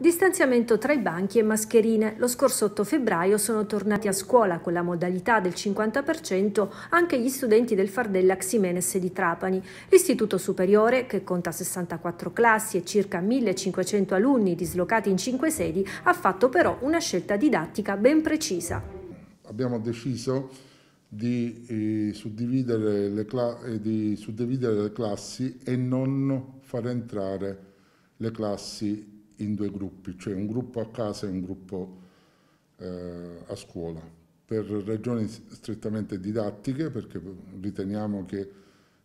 Distanziamento tra i banchi e mascherine. Lo scorso 8 febbraio sono tornati a scuola con la modalità del 50% anche gli studenti del Fardella Ximenes di Trapani. L'istituto superiore, che conta 64 classi e circa 1500 alunni dislocati in 5 sedi, ha fatto però una scelta didattica ben precisa. Abbiamo deciso di, eh, suddividere, le eh, di suddividere le classi e non far entrare le classi in due gruppi, cioè un gruppo a casa e un gruppo eh, a scuola, per ragioni strettamente didattiche, perché riteniamo che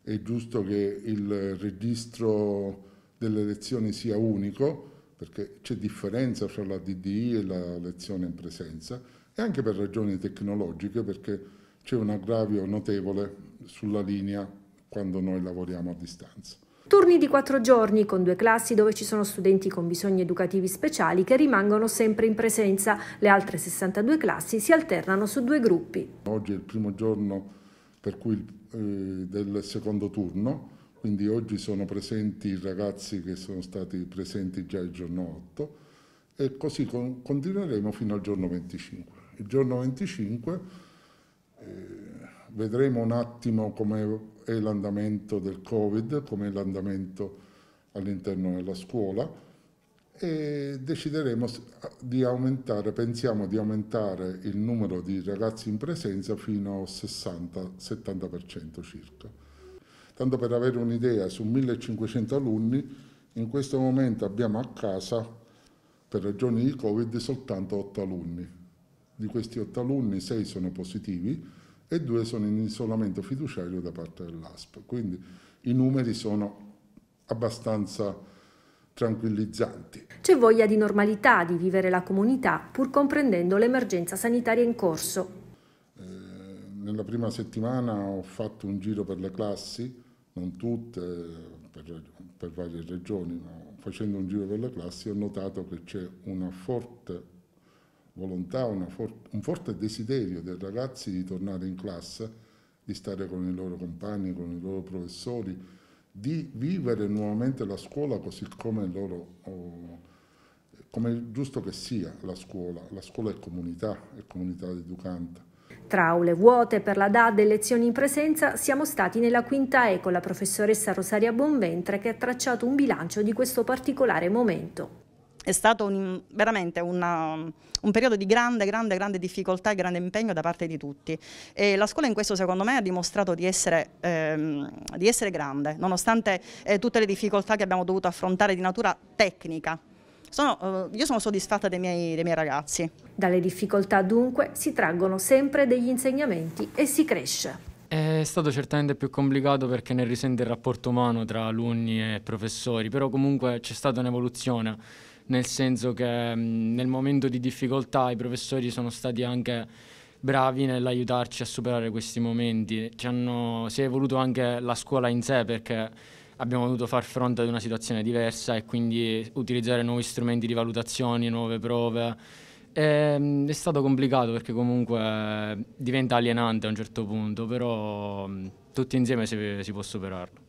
è giusto che il registro delle lezioni sia unico, perché c'è differenza fra la DDI e la lezione in presenza, e anche per ragioni tecnologiche, perché c'è un aggravio notevole sulla linea quando noi lavoriamo a distanza. Turni di quattro giorni con due classi dove ci sono studenti con bisogni educativi speciali che rimangono sempre in presenza. Le altre 62 classi si alternano su due gruppi. Oggi è il primo giorno cui, eh, del secondo turno, quindi oggi sono presenti i ragazzi che sono stati presenti già il giorno 8 e così con, continueremo fino al giorno 25. Il giorno 25 eh, Vedremo un attimo come è l'andamento del Covid, come è l'andamento all'interno della scuola e decideremo di aumentare, pensiamo di aumentare il numero di ragazzi in presenza fino al 60-70% circa. Tanto per avere un'idea, su 1500 alunni in questo momento abbiamo a casa, per ragioni di Covid, soltanto 8 alunni. Di questi 8 alunni 6 sono positivi, e due sono in isolamento fiduciario da parte dell'ASP. Quindi i numeri sono abbastanza tranquillizzanti. C'è voglia di normalità, di vivere la comunità, pur comprendendo l'emergenza sanitaria in corso. Eh, nella prima settimana ho fatto un giro per le classi, non tutte, per, per varie regioni, ma facendo un giro per le classi ho notato che c'è una forte volontà, for un forte desiderio dei ragazzi di tornare in classe, di stare con i loro compagni, con i loro professori, di vivere nuovamente la scuola così come, loro, oh, come è giusto che sia la scuola. La scuola è comunità, è comunità educante. Tra aule vuote per la DAD e lezioni in presenza siamo stati nella quinta E con la professoressa Rosaria Bonventre che ha tracciato un bilancio di questo particolare momento è stato un, veramente una, un periodo di grande, grande, grande difficoltà e grande impegno da parte di tutti. E la scuola in questo secondo me ha dimostrato di essere, ehm, di essere grande, nonostante eh, tutte le difficoltà che abbiamo dovuto affrontare di natura tecnica. Sono, eh, io sono soddisfatta dei miei, dei miei ragazzi. Dalle difficoltà dunque si traggono sempre degli insegnamenti e si cresce. È stato certamente più complicato perché ne risente il rapporto umano tra alunni e professori, però comunque c'è stata un'evoluzione nel senso che mh, mm, nel momento di difficoltà i professori sono stati anche bravi nell'aiutarci a superare questi momenti. Hanno, si è evoluto anche la scuola in sé perché abbiamo dovuto far fronte ad una situazione diversa e quindi utilizzare nuovi strumenti di valutazione, nuove prove. E, mm, è stato complicato perché comunque diventa alienante a un certo punto, però mm, tutti insieme si, si può superarlo.